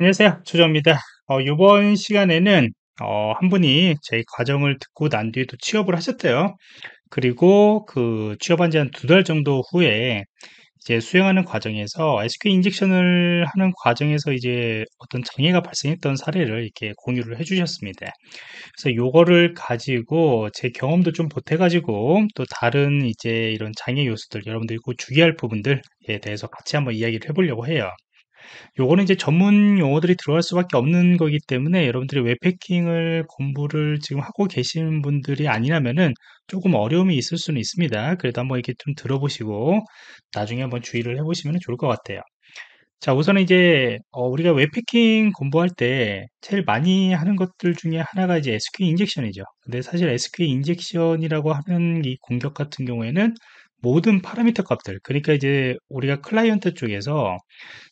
안녕하세요. 조정입니다. 어, 이번 시간에는 어, 한 분이 제 과정을 듣고 난 뒤에도 취업을 하셨대요. 그리고 그 취업한 지 한 두 달 정도 후에 이제 수행하는 과정에서 SQL 인젝션을 하는 과정에서 이제 어떤 장애가 발생했던 사례를 이렇게 공유를 해주셨습니다. 그래서 요거를 가지고 제 경험도 좀 보태가지고 또 다른 이제 이런 장애 요소들 여러분들이 꼭 주의할 부분들에 대해서 같이 한번 이야기를 해보려고 해요. 요거는 이제 전문 용어들이 들어갈 수밖에 없는 거기 때문에 여러분들이 웹패킹을 공부를 지금 하고 계신 분들이 아니라면은 조금 어려움이 있을 수는 있습니다. 그래도 한번 이렇게 좀 들어보시고 나중에 한번 주의를 해보시면 좋을 것 같아요. 자, 우선은 이제 어, 우리가 웹패킹 공부할 때 제일 많이 하는 것들 중에 하나가 이제 SQL 인젝션이죠. 근데 사실 SQL 인젝션이라고 하는 이 공격 같은 경우에는 모든 파라미터 값들 그러니까 이제 우리가 클라이언트 쪽에서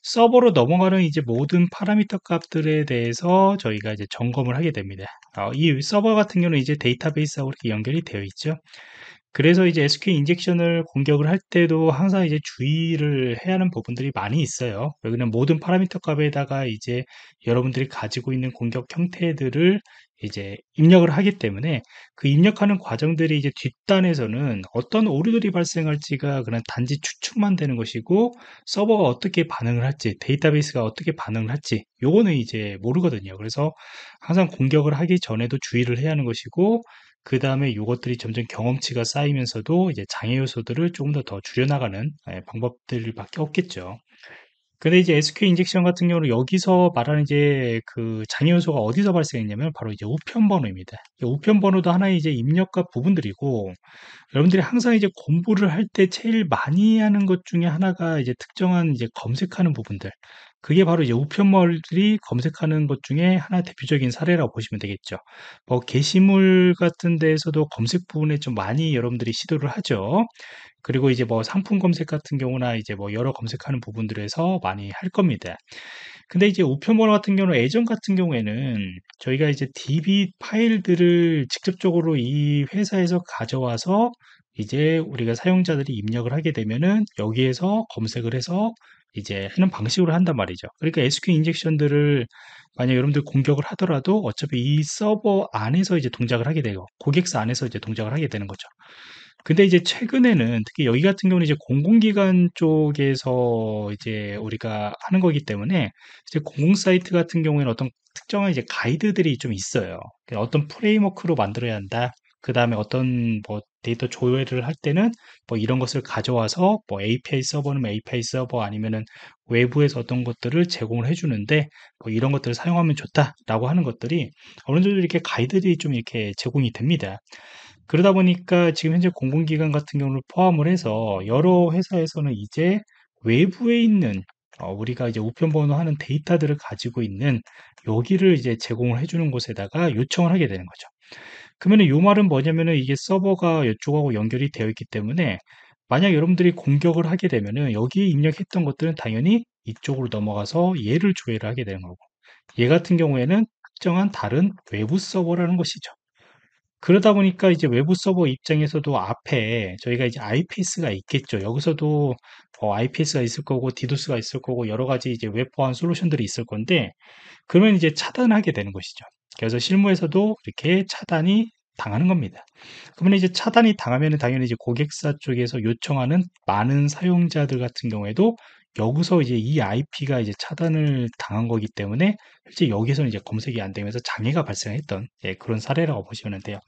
서버로 넘어가는 이제 모든 파라미터 값들에 대해서 저희가 이제 점검을 하게 됩니다 어, 이 서버 같은 경우는 이제 데이터베이스하고 이렇게 연결이 되어 있죠 그래서 이제 SQL 인젝션을 공격을 할 때도 항상 이제 주의를 해야 하는 부분들이 많이 있어요. 여기는 모든 파라미터 값에다가 이제 여러분들이 가지고 있는 공격 형태들을 이제 입력을 하기 때문에 그 입력하는 과정들이 이제 뒷단에서는 어떤 오류들이 발생할지가 그냥 단지 추측만 되는 것이고 서버가 어떻게 반응을 할지 데이터베이스가 어떻게 반응을 할지 요거는 이제 모르거든요. 그래서 항상 공격을 하기 전에도 주의를 해야 하는 것이고 그 다음에 이것들이 점점 경험치가 쌓이면서도 이제 장애 요소들을 조금 더 더 줄여나가는 예, 방법들밖에 없겠죠. 근데 이제 SQ 인젝션 같은 경우는 여기서 말하는 이제 그 장애 요소가 어디서 발생했냐면 바로 이제 우편 번호입니다. 우편 번호도 하나의 이제 입력과 부분들이고 여러분들이 항상 이제 공부를 할 때 제일 많이 하는 것 중에 하나가 이제 특정한 이제 검색하는 부분들. 그게 바로 이제 우편물이 검색하는 것 중에 하나 대표적인 사례라고 보시면 되겠죠. 뭐 게시물 같은 데에서도 검색 부분에 좀 많이 여러분들이 시도를 하죠. 그리고 이제 뭐 상품 검색 같은 경우나 이제 뭐 여러 검색하는 부분들에서 많이 할 겁니다. 근데 이제 우편번 같은 경우 는 예전 같은 경우에는 저희가 이제 DB 파일들을 직접적으로 이 회사에서 가져와서 이제 우리가 사용자들이 입력을 하게 되면은 여기에서 검색을 해서 이제 하는 방식으로 한단 말이죠. 그러니까 SQL 인젝션들을 만약 여러분들 공격을 하더라도 어차피 이 서버 안에서 이제 동작을 하게 되고 고객사 안에서 이제 동작을 하게 되는 거죠. 근데 이제 최근에는 특히 여기 같은 경우는 이제 공공기관 쪽에서 이제 우리가 하는 거기 때문에 이제 공공 사이트 같은 경우에는 어떤 특정한 이제 가이드들이 좀 있어요. 그러니까 어떤 프레임워크로 만들어야 한다. 그 다음에 어떤 뭐 데이터 조회를 할 때는 뭐 이런 것을 가져와서 뭐 API 서버는 뭐 API 서버 아니면은 외부에서 어떤 것들을 제공을 해주는데 뭐 이런 것들을 사용하면 좋다라고 하는 것들이 어느 정도 이렇게 가이드들이 좀 이렇게 제공이 됩니다. 그러다 보니까 지금 현재 공공기관 같은 경우를 포함을 해서 여러 회사에서는 이제 외부에 있는 어, 우리가 이제 우편번호 하는 데이터들을 가지고 있는 여기를 이제 제공을 해주는 곳에다가 요청을 하게 되는 거죠. 그러면은 요 말은 뭐냐면은 이게 서버가 이쪽하고 연결이 되어 있기 때문에 만약 여러분들이 공격을 하게 되면은 여기에 입력했던 것들은 당연히 이쪽으로 넘어가서 얘를 조회를 하게 되는 거고 얘 같은 경우에는 특정한 다른 외부 서버라는 것이죠. 그러다 보니까 이제 외부 서버 입장에서도 앞에 저희가 이제 IPS가 있겠죠. 여기서도 어, 뭐 IPS가 있을 거고 디도스가 있을 거고 여러 가지 이제 웹 보안 솔루션들이 있을 건데 그러면 이제 차단하게 되는 것이죠. 그래서 실무에서도 이렇게 차단이 당하는 겁니다. 그러면 이제 차단이 당하면 당연히 이제 고객사 쪽에서 요청하는 많은 사용자들 같은 경우에도 여기서 이제 이 IP가 이제 차단을 당한 거기 때문에 실제 여기서는 이제 검색이 안 되면서 장애가 발생했던 예, 그런 사례라고 보시면 돼요.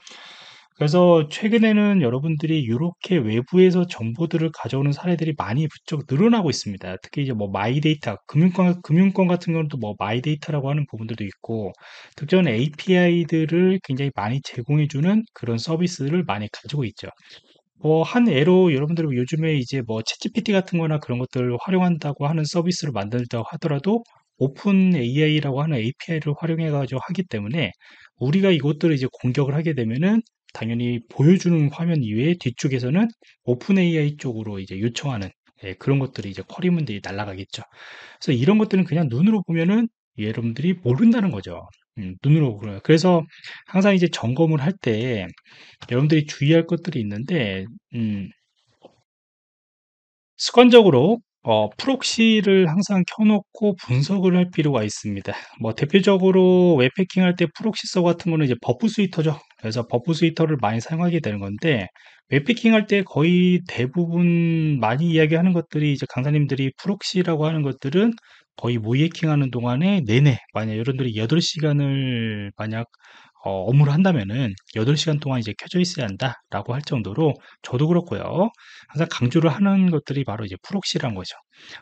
그래서 최근에는 여러분들이 이렇게 외부에서 정보들을 가져오는 사례들이 많이 부쩍 늘어나고 있습니다. 특히 이제 뭐 마이데이터, 금융권, 금융권 같은 경우도 뭐 마이데이터라고 하는 부분들도 있고, 특정 API들을 굉장히 많이 제공해주는 그런 서비스를 많이 가지고 있죠. 뭐한 예로 여러분들 요즘에 이제 뭐 챗GPT 같은 거나 그런 것들을 활용한다고 하는 서비스를 만들다고 하더라도 오픈 AI라고 하는 API를 활용해가지고 하기 때문에 우리가 이것들을 이제 공격을 하게 되면은 당연히 보여주는 화면 이외에 뒤쪽에서는 오픈 AI 쪽으로 이제 요청하는 예, 그런 것들이 이제 커리문들이 날아가겠죠. 그래서 이런 것들은 그냥 눈으로 보면은 여러분들이 모른다는 거죠. 음, 눈으로 그래 그래서 항상 이제 점검을 할 때 여러분들이 주의할 것들이 있는데 음, 습관적으로 어, 프록시를 항상 켜놓고 분석을 할 필요가 있습니다. 뭐 대표적으로 웹패킹 할 때 프록시 서 같은 거는 이제 버프 스위터죠. 그래서 버프 스위터를 많이 사용하게 되는 건데 웹패킹 할 때 거의 대부분 많이 이야기하는 것들이 이제 강사님들이 프록시라고 하는 것들은 거의 모이해킹 하는 동안에 내내 만약 여러분들이 8시간을 만약 어, 업무를 한다면은 8시간 동안 이제 켜져 있어야 한다라고 할 정도로 저도 그렇고요. 항상 강조를 하는 것들이 바로 이제 프록시란 거죠.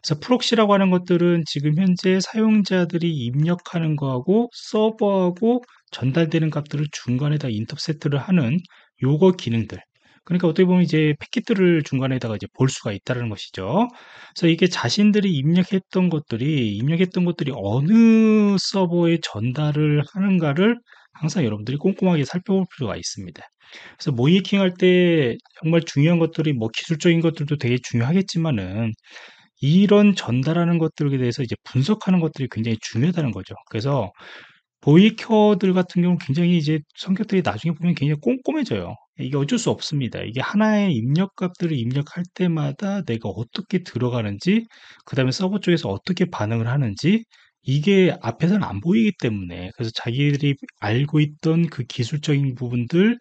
그래서 프록시라고 하는 것들은 지금 현재 사용자들이 입력하는 거하고 서버하고 전달되는 값들을 중간에다 인터셉트를 하는 요거 기능들 그러니까 어떻게 보면 이제 패킷들을 중간에다가 이제 볼 수가 있다는 것이죠. 그래서 이게 자신들이 입력했던 것들이 입력했던 것들이 어느 서버에 전달을 하는가를 항상 여러분들이 꼼꼼하게 살펴볼 필요가 있습니다. 그래서 모이킹 할 때 정말 중요한 것들이 뭐 기술적인 것들도 되게 중요하겠지만은 이런 전달하는 것들에 대해서 이제 분석하는 것들이 굉장히 중요하다는 거죠. 그래서 보이커들 같은 경우는 굉장히 이제 성격들이 나중에 보면 굉장히 꼼꼼해져요. 이게 어쩔 수 없습니다. 이게 하나의 입력값들을 입력할 때마다 내가 어떻게 들어가는지, 그 다음에 서버 쪽에서 어떻게 반응을 하는지, 이게 앞에서는 안 보이기 때문에 그래서 자기들이 알고 있던 그 기술적인 부분들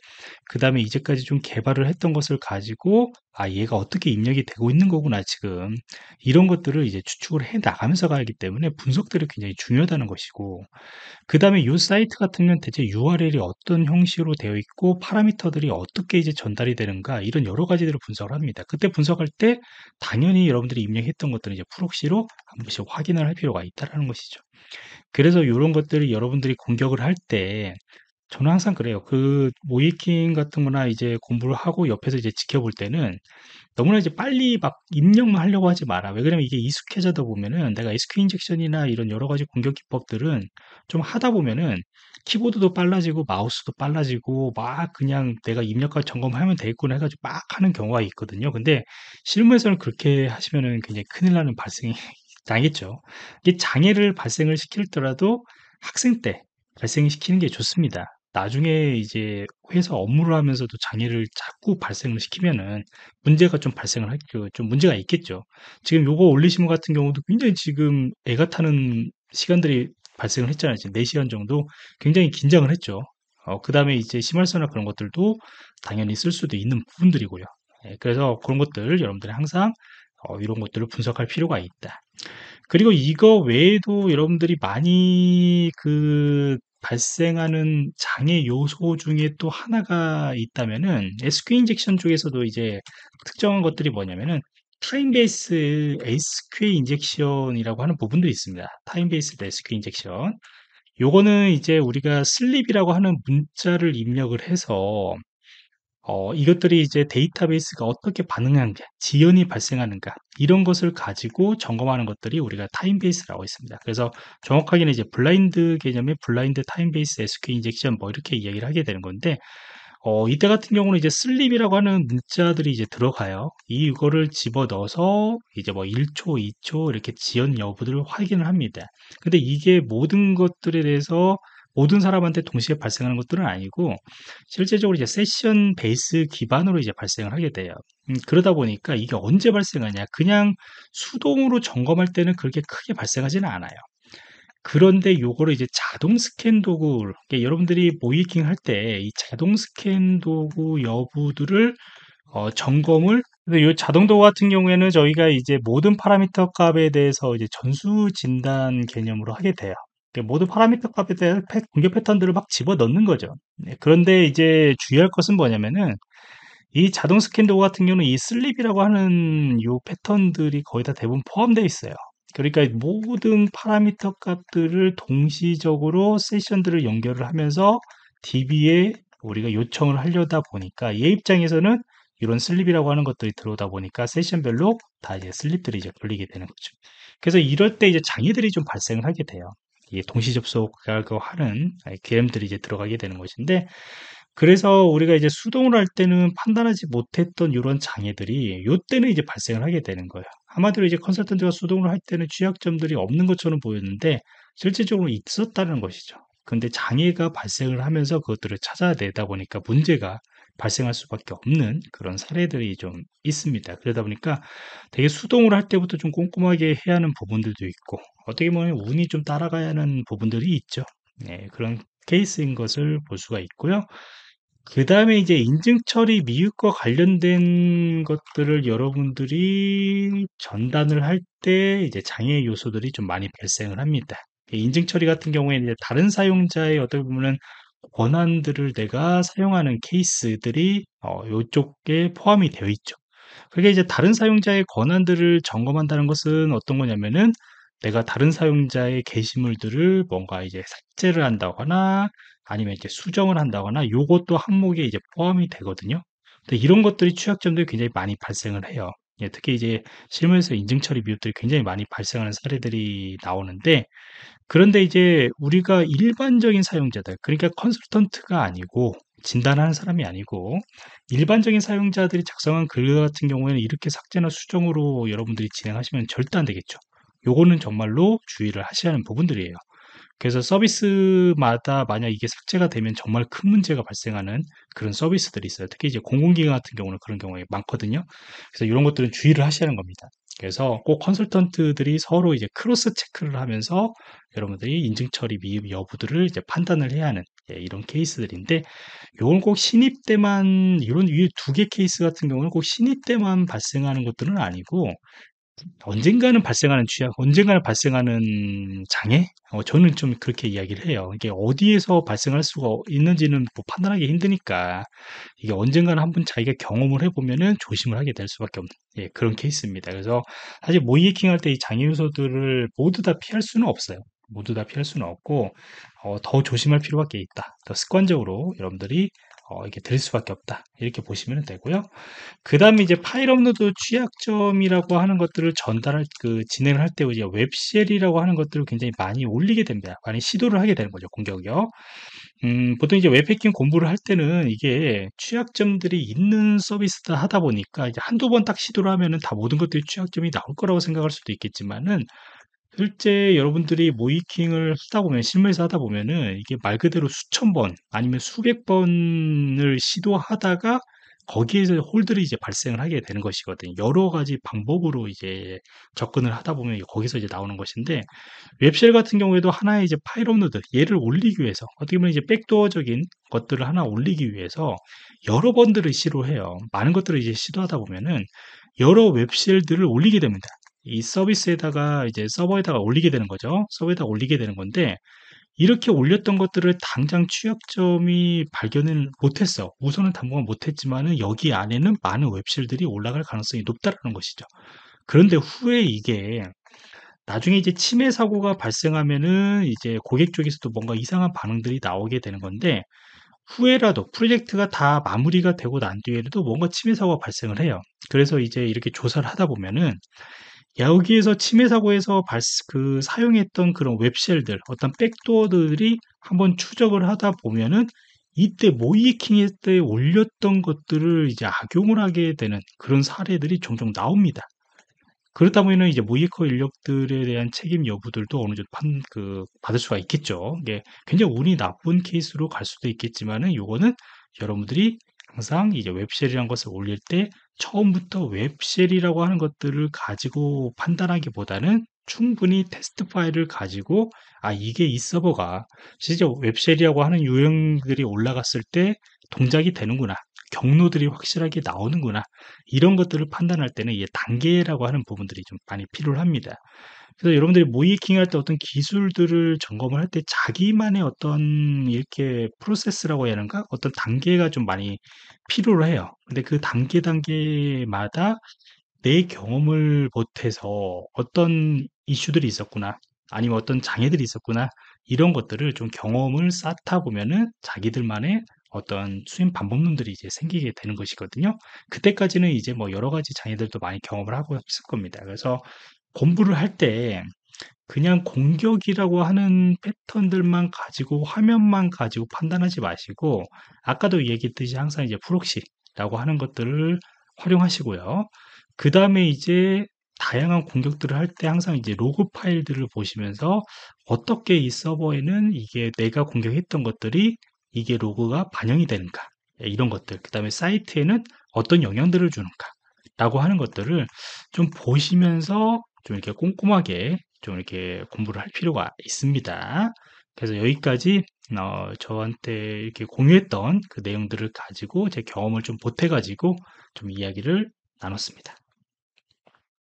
그 다음에 이제까지 좀 개발을 했던 것을 가지고 아 얘가 어떻게 입력이 되고 있는 거구나 지금 이런 것들을 이제 추측을 해 나가면서 가기 때문에 분석들이 굉장히 중요하다는 것이고 그 다음에 이 사이트 같은 경우는 대체 URL이 어떤 형식으로 되어 있고 파라미터들이 어떻게 이제 전달이 되는가 이런 여러 가지들을 분석을 합니다 그때 분석할 때 당연히 여러분들이 입력했던 것들은 이제 프록시로 한 번씩 확인을 할 필요가 있다는 것이죠 그래서 이런 것들을 여러분들이 공격을 할 때 저는 항상 그래요. 그 모이킹 같은 거나 이제 공부를 하고 옆에서 이제 지켜볼 때는 너무나 이제 빨리 막 입력만 하려고 하지 마라. 왜 그러면 이게 익숙해져다 보면은 내가 SQ 인젝션이나 이런 여러 가지 공격 기법들은 좀 하다 보면은 키보드도 빨라지고 마우스도 빨라지고 막 그냥 내가 입력까 점검하면 되겠구나 해가지고 막 하는 경우가 있거든요. 근데 실무에서는 그렇게 하시면은 굉장히 큰일 나는 발생이 나겠죠. 이 장애를 발생을 시킬더라도 학생 때 발생시키는 게 좋습니다. 나중에 이제 회사 업무를 하면서도 장애를 자꾸 발생을 시키면은 문제가 좀 발생을 할좀 그 문제가 있겠죠. 지금 요거 올리시모 같은 경우도 굉장히 지금 애가 타는 시간들이 발생을 했잖아요. 지금 4시간 정도 굉장히 긴장을 했죠. 어, 그 다음에 이제 심할서나 그런 것들도 당연히 쓸 수도 있는 부분들이고요. 예, 그래서 그런 것들 여러분들이 항상 어, 이런 것들을 분석할 필요가 있다. 그리고 이거 외에도 여러분들이 많이 그 발생하는 장애 요소 중에 또 하나가 있다면은 SQ l 인젝션 쪽에서도 이제 특정한 것들이 뭐냐면은 타임베이스 SQL 인젝션이라고 하는 부분도 있습니다. 타임베이스 SQL 인젝션. 요거는 이제 우리가 슬립이라고 하는 문자를 입력을 해서 어 이것들이 이제 데이터베이스가 어떻게 반응하는가, 지연이 발생하는가 이런 것을 가지고 점검하는 것들이 우리가 타임 베이스라고 있습니다. 그래서 정확하게는 이제 블라인드 개념의 블라인드 타임 베이스 SQL 인젝션 뭐 이렇게 이야기를 하게 되는 건데 어, 이때 같은 경우는 이제 슬립이라고 하는 문자들이 이제 들어가요. 이거를 집어 넣어서 이제 뭐 1초, 2초 이렇게 지연 여부들을 확인을 합니다. 근데 이게 모든 것들에 대해서 모든 사람한테 동시에 발생하는 것들은 아니고 실제적으로 이제 세션 베이스 기반으로 이제 발생을 하게 돼요. 음, 그러다 보니까 이게 언제 발생하냐? 그냥 수동으로 점검할 때는 그렇게 크게 발생하지는 않아요. 그런데 요거를 이제 자동 스캔 도구, 그러니까 여러분들이 모이킹 할 때 이 자동 스캔 도구 여부들을 어, 점검을 근데 이 자동도 구 같은 경우에는 저희가 이제 모든 파라미터 값에 대해서 이제 전수 진단 개념으로 하게 돼요. 그 모든 파라미터 값에 대한 공격 패턴들을 막 집어넣는 거죠. 네, 그런데 이제 주의할 것은 뭐냐면은 이 자동 스캔 도 같은 경우는 이 슬립이라고 하는 요 패턴들이 거의 다 대부분 포함되어 있어요. 그러니까 모든 파라미터 값들을 동시적으로 세션들을 연결을 하면서 DB에 우리가 요청을 하려다 보니까 얘 입장에서는 이런 슬립이라고 하는 것들이 들어오다 보니까 세션별로 다 이제 슬립들이 이제 걸리게 되는 거죠. 그래서 이럴 때 이제 장애들이 좀 발생을 하게 돼요. 동시 접속할 거 하는 QM들이 이제 들어가게 되는 것인데 그래서 우리가 이제 수동을 할 때는 판단하지 못했던 이런 장애들이 요때는 이제 발생을 하게 되는 거예요. 아마도 이제 컨설턴트가 수동을 할 때는 취약점들이 없는 것처럼 보였는데 실제적으로 있었다는 것이죠. 근데 장애가 발생을 하면서 그것들을 찾아내다 보니까 문제가 발생할 수밖에 없는 그런 사례들이 좀 있습니다. 그러다 보니까 되게 수동으로할 때부터 좀 꼼꼼하게 해야 하는 부분들도 있고 어떻게 보면 운이 좀 따라가야 하는 부분들이 있죠. 네, 그런 케이스인 것을 볼 수가 있고요. 그 다음에 이제 인증 처리 미흡과 관련된 것들을 여러분들이 전단을 할 때 이제 장애 요소들이 좀 많이 발생을 합니다. 인증 처리 같은 경우에 이제 다른 사용자의 어떻게 보면은 권한들을 내가 사용하는 케이스들이 이쪽에 어, 포함이 되어 있죠. 그게 이제 다른 사용자의 권한들을 점검한다는 것은 어떤 거냐면은 내가 다른 사용자의 게시물들을 뭔가 이제 삭제를 한다거나 아니면 이제 수정을 한다거나 이것도 항목에 이제 포함이 되거든요. 근데 이런 것들이 취약점들이 굉장히 많이 발생을 해요. 예, 특히 이제 실무에서 인증 처리 비율들이 굉장히 많이 발생하는 사례들이 나오는데 그런데 이제 우리가 일반적인 사용자들, 그러니까 컨설턴트가 아니고 진단하는 사람이 아니고 일반적인 사용자들이 작성한 글 같은 경우에는 이렇게 삭제나 수정으로 여러분들이 진행하시면 절대 안 되겠죠. 요거는 정말로 주의를 하셔야 하는 부분들이에요. 그래서 서비스마다 만약 이게 삭제가 되면 정말 큰 문제가 발생하는 그런 서비스들이 있어요. 특히 이제 공공기관 같은 경우는 그런 경우에 많거든요. 그래서 이런 것들은 주의를 하셔야 하는 겁니다. 그래서 꼭 컨설턴트들이 서로 이제 크로스 체크를 하면서 여러분들이 인증 처리 미흡 여부들을 이제 판단을 해야 하는 예, 이런 케이스들인데 이건꼭 신입 때만 이런 두개 케이스 같은 경우는 꼭 신입 때만 발생하는 것들은 아니고 언젠가는 발생하는 취약, 언젠가는 발생하는 장애? 어, 저는 좀 그렇게 이야기를 해요. 이게 어디에서 발생할 수가 있는지는 뭐 판단하기 힘드니까 이게 언젠가는 한번 자기가 경험을 해보면은 조심을 하게 될 수밖에 없는 예, 그런 케이스입니다. 그래서 사실 모이킹 할 때 이 장애 요소들을 모두 다 피할 수는 없어요. 모두 다 피할 수는 없고 어, 더 조심할 필요밖에 있다. 더 습관적으로 여러분들이 어, 이게 될 수밖에 없다. 이렇게 보시면 되고요. 그 다음에 이제 파일 업로드 취약점이라고 하는 것들을 전달할, 그, 진행을 할 때 이제 웹쉘이라고 하는 것들을 굉장히 많이 올리게 됩니다. 많이 시도를 하게 되는 거죠. 공격이요. 음, 보통 이제 웹패킹 공부를 할 때는 이게 취약점들이 있는 서비스다 하다 보니까 이제 한두 번 딱 시도를 하면은 다 모든 것들이 취약점이 나올 거라고 생각할 수도 있겠지만은 실제 여러분들이 모이킹을 하다 보면 실무에서 하다 보면은 이게 말 그대로 수천 번 아니면 수백 번을 시도하다가 거기에서 홀들이 이제 발생을 하게 되는 것이거든요. 여러 가지 방법으로 이제 접근을 하다 보면 거기서 이제 나오는 것인데 웹쉘 같은 경우에도 하나의 이제 파일 업로드 얘를 올리기 위해서 어떻게 보면 이제 백도어적인 것들을 하나 올리기 위해서 여러 번들을 시도해요. 많은 것들을 이제 시도하다 보면은 여러 웹쉘들을 올리게 됩니다. 이 서비스에다가 이제 서버에다가 올리게 되는 거죠. 서버에다 올리게 되는 건데 이렇게 올렸던 것들을 당장 취약점이 발견을 못했어. 우선은 당분간 못했지만은 여기 안에는 많은 웹실들이 올라갈 가능성이 높다라는 것이죠. 그런데 후에 이게 나중에 이제 침해 사고가 발생하면은 이제 고객 쪽에서도 뭔가 이상한 반응들이 나오게 되는 건데 후에라도 프로젝트가 다 마무리가 되고 난 뒤에도 뭔가 침해 사고가 발생을 해요. 그래서 이제 이렇게 조사를 하다 보면은 여기에서 침해 사고에서 그 사용했던 그런 웹쉘들, 어떤 백도어들이 한번 추적을 하다 보면은 이때 모이킹 에때 올렸던 것들을 이제 악용을 하게 되는 그런 사례들이 종종 나옵니다. 그렇다 보면 이제 모이커 인력들에 대한 책임 여부들도 어느 정도 판, 그, 받을 수가 있겠죠. 이게 예, 굉장히 운이 나쁜 케이스로 갈 수도 있겠지만은 요거는 여러분들이 항상 이제 웹쉘이라는 것을 올릴 때 처음부터 웹쉘이라고 하는 것들을 가지고 판단하기보다는 충분히 테스트 파일을 가지고 아 이게 이 서버가 실제 웹쉘이라고 하는 유형들이 올라갔을 때 동작이 되는구나 경로들이 확실하게 나오는구나 이런 것들을 판단할 때는 이 단계라고 하는 부분들이 좀 많이 필요합니다 그래서 여러분들이 모이킹 할 때 어떤 기술들을 점검을 할 때 자기만의 어떤 이렇게 프로세스라고 해야 하는가? 어떤 단계가 좀 많이 필요로 해요. 근데 그 단계 단계마다 내 경험을 보태서 어떤 이슈들이 있었구나. 아니면 어떤 장애들이 있었구나. 이런 것들을 좀 경험을 쌓다 보면은 자기들만의 어떤 수행 방법론들이 이제 생기게 되는 것이거든요. 그때까지는 이제 뭐 여러 가지 장애들도 많이 경험을 하고 있을 겁니다. 그래서 공부를 할 때 그냥 공격이라고 하는 패턴들만 가지고 화면만 가지고 판단하지 마시고 아까도 얘기했듯이 항상 이제 프록시라고 하는 것들을 활용하시고요. 그 다음에 이제 다양한 공격들을 할 때 항상 이제 로그 파일들을 보시면서 어떻게 이 서버에는 이게 내가 공격했던 것들이 이게 로그가 반영이 되는가 이런 것들 그 다음에 사이트에는 어떤 영향들을 주는가 라고 하는 것들을 좀 보시면서 좀 이렇게 꼼꼼하게 좀 이렇게 공부를 할 필요가 있습니다. 그래서 여기까지 어, 저한테 이렇게 공유했던 그 내용들을 가지고 제 경험을 좀 보태가지고 좀 이야기를 나눴습니다.